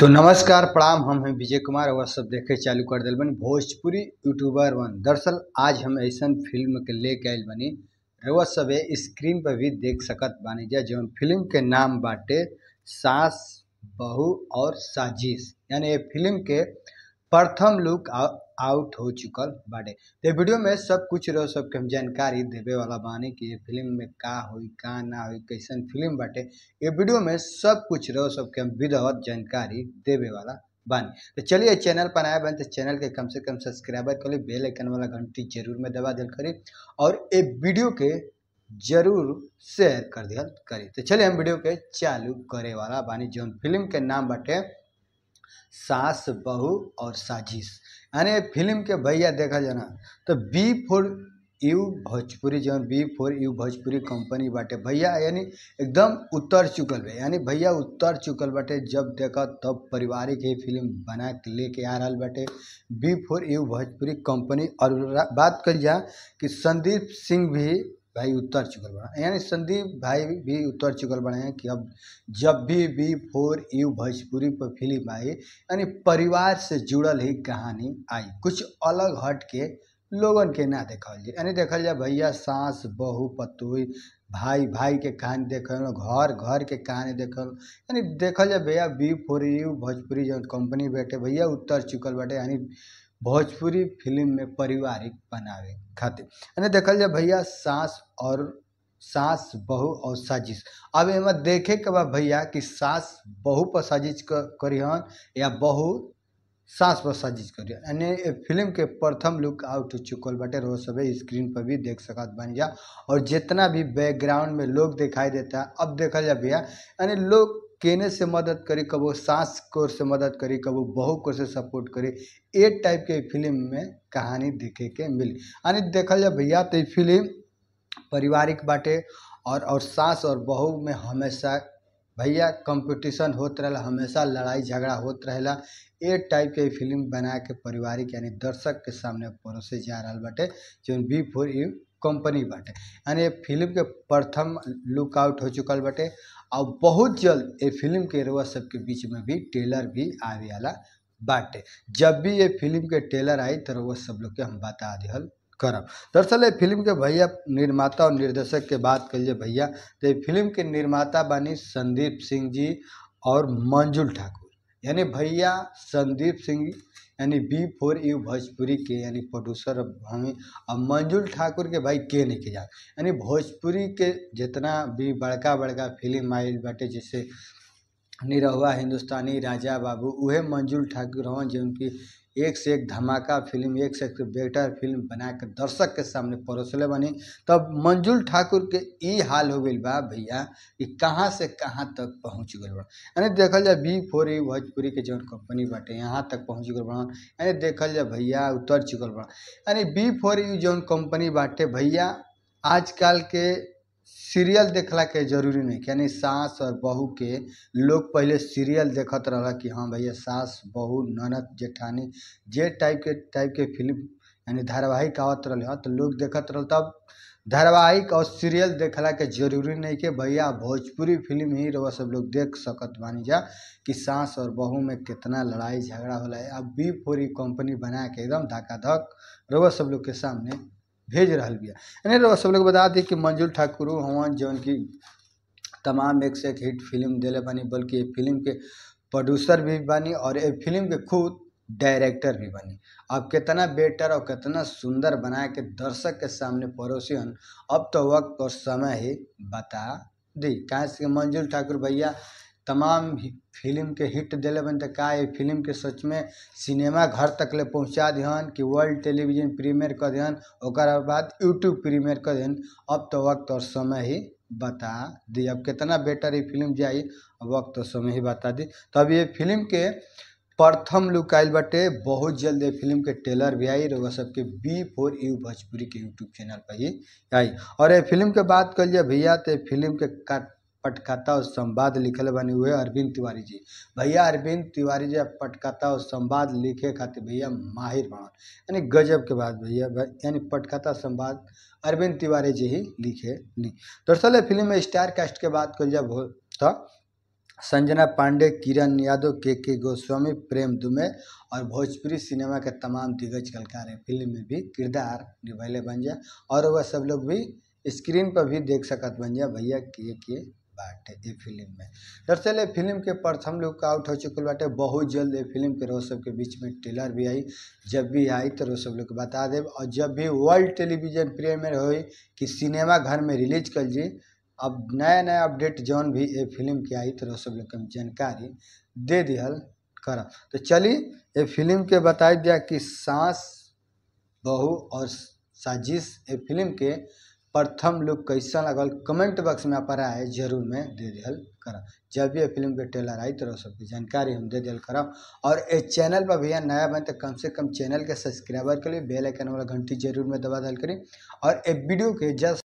तो नमस्कार प्रणाम हम हैं विजय कुमार और सब देखे चालू कर दिल बनी भोजपुरी यूट्यूबर बन दरअसल आज हम ऐसा फिल्म के ले के आयल बनी रवा सब स्क्रीन पर भी देख सकत बानी जा जौन फिल्म के नाम बाटे सास बहू और साजिश यानी ये फिल्म के प्रथम लुक आउट हो चुकल बाटे तो वीडियो में सब कुछ रहो सबके हम जानकारी देवे वाला बानी कि फिल्म में का हुई का ना हुई कैसन फिल्म बाटे ये वीडियो में सब कुछ रहो सबके हम विधवत जानकारी देवे वाला बानी तो चलिए चैनल पर आए बन तो चैनल के कम से कम सब्सक्राइबर कर ली बेल आइकन वाला घंटी जरूर में दबा दिल करी और ये वीडियो के जरूर शेयर कर दिया करी तो चलिए हम वीडियो के चालू करे वाला बानी जो फिल्म के नाम बटे सास बहू और साजिश यानी फिल्म के भैया देखा जाना तो बी फोर यू भोजपुरी जो B four U Bhojpuri company बाटे भैया यानी एकदम उतर चुकल बे यानी भैया उतर चुकल बाटे जब देखा तब तो पारिवारिक ही फिल्म बना के लेके आ रहा बाटे B four U Bhojpuri company और बात कल जा कि संदीप सिंह भी भाई उत्तर चुकल बड़ा यानी संदीप भाई भी उत्तर चुकल बड़े हैं कि अब जब भी बी फोर यू भोजपुरी पर फिल्म आई यानी परिवार से जुड़ल ही कहानी आई कुछ अलग हट के लोगन के ना देखल जाए यानी देखल जाए भैया सास बहू पतोई भाई भाई के कहानी देखल घर घर के कहानी देखल यानी देखल जाए भैया बी फोर यू भोजपुरी जो कंपनी बैठे भैया उत्तर चुकल बटे यानी भोजपुरी फिल्म में पारिवारिक बनावे खातिर अने देखल जाए भैया सास और सास बहू और साजिश अब एम देखे के बाद भैया कि सास बहू पर साजिश करिहन या बहू सास पर साजिश करिए यानी फिल्म के प्रथम लुक आउट हो चुकल बाटे रोज सब स्क्रीन पर भी देख सकत बन जा और जितना भी बैकग्राउंड में लोग दिखाई देता अब देखल जा भैया यानी लोग केने से मदद करी कबो सास कोर से मदद करी कबो बहू कोर से सपोर्ट करी ए टाइप के फिल्म में कहानी देखे के मिली यानी देखल जाए भैया तो फिल्म पारिवारिक बाटे और और सास और बहू में हमेशा भैया कंपटीशन होत रहे हमेशा लड़ाई झगड़ा होत रहे ए टाइप के फिल्म बना के पारिवारिक यानी दर्शक के सामने परोसे जा रहा बाटे जो बी फोर यू कंपनी बाटे यानी फिल्म के प्रथम लुकआउट हो चुकल बाटे और बहुत जल्द ये फिल्म के रउआ सबके बीच में भी ट्रेलर भी आवे वाला बाटे जब भी ये फिल्म के ट्रेलर आई तो रउआ सब लोग के हम बता दिहल करब दरअसल ये फिल्म के भैया निर्माता और निर्देशक के बात करिए भैया तो ये फिल्म के निर्माता बनी संदीप सिंह जी और मंजुल ठाकुर यानी भैया संदीप सिंह यानी बी फोर यू भोजपुरी के यानी प्रोड्यूसर हमें अब मंजुल ठाकुर के भाई के नहीं के जा यानी भोजपुरी के जितना भी बड़का बड़का फिल्म आए बटे जैसे निरहुआ हिंदुस्तानी राजा बाबू वह मंजुल ठाकुर हों जिनकी एक से एक धमाका फिल्म एक से एक बेटर फिल्म बनाकर दर्शक के सामने परोसले बनी तब मंजुल ठाकुर के ई हाल हो गई बा भैया कि कहाँ से कहाँ तक पहुँच गए यानी देखल जाए बी फोर ई भोजपुरी के जौन कंपनी बाटे यहाँ तक पहुँच गए यानी देखल जाए भैया उतर चुकल बड़ा यानी बी फोर ई जौन कंपनी बाटे भैया आजकल के सीरियल देखला के जरूरी नहीं यानी सास और बहू के लोग पहले सीरियल देखते रह कि हाँ भैया सास बहू ननद जेठानी जे टाइप के टाइप के फिल्म यानी धारावाहिक आवत रहले हाँ, तो लोग देखत रहल तब धारावाहिक और सीरियल देखला के जरूरी नहीं कि भैया भोजपुरी फिल्म ही रउआ सब लोग देख सकत बानी जा कि सास और बहू में कितना लड़ाई झगड़ा होला अब बी फोरी कंपनी बना के एकदम धाकाधक रउआ सब लोग के सामने भेज रहा बिया यानी सब लोग बता दी कि मंजूर ठाकुर हवन जौन की तमाम एक से एक हिट फिल्म दिले बनी बल्कि फिल्म के प्रोड्यूसर भी बनी और ये फिल्म के खुद डायरेक्टर भी बनी अब कितना बेटर और कितना सुंदर बना के दर्शक के सामने परोसी अब तो वक्त और समय ही बता दी कहा से मंजूर ठाकुर भैया तमाम फिल्म के हिट दिले बन का ये फिल्म के सच में सिनेमा घर तक ले पहुँचा दिहन कि वर्ल्ड टेलीविजन प्रीमियर कर दिहन और बाद यूट्यूब प्रीमियर कर दिहन अब तो वक्त और समय ही बता दी अब कितना बेटर ये फिल्म जाए वक्त और समय ही बता दी तो अब ये फिल्म के प्रथम लुक आयल बटे बहुत जल्द ये फिल्म के ट्रेलर भी आई रोग सबके बी फोर यू भोजपुरी के यूट्यूब चैनल पर ही आई और ये फिल्म के बात कर लिया भैया तो फिल्म के पटकथा और संवाद लिखल बने हुए अरविंद तिवारी जी भैया अरविंद तिवारी जी पटकथा और संवाद लिखे खातिर भैया माहिर बना यानी गजब के बाद भैया यानी पटकथा संवाद अरविंद तिवारी जी ही लिखे ली दरअसल फिल्म में स्टार कास्ट के बात कर जब हो तो संजना पांडे किरण यादव के के गोस्वामी प्रेम दुमे और भोजपुरी सिनेमा के तमाम दिग्गज कलाकार हैं फिल्म में भी किरदार निभाले बन जाए और वह सब लोग भी स्क्रीन पर भी देख सकत बन जाए भैया किए किए बाटे ये फिल्म में दरअसल ये फिल्म के प्रथम लुक आउट हो चुकल बाटे बहुत जल्द ये फिल्म के रोज सबके बीच में ट्रेलर भी आई जब भी आई तो रोज सब लोग बता दे और जब भी वर्ल्ड टेलीविजन प्रीमियर हो कि सिनेमा घर में रिलीज कर जी अब नया नया अपडेट जौन भी ये फिल्म के आई तो सब लोग जानकारी दे दिया कर तो चलिए ये फिल्म के बता दिया कि सांस बहू और साजिश ये फिल्म के प्रथम लुक कैसा लगल कमेंट बॉक्स में पर आए जरूर में दे दिल कर जब भी फिल्म के ट्रेलर आई तो सब जानकारी हम दे दिल कर और ए चैनल पर भैया नया बने तो कम से कम चैनल के सब्सक्राइबर के लिए बेल आइकन वाला घंटी जरूर में दबा दिल करी और ए वीडियो के जस्ट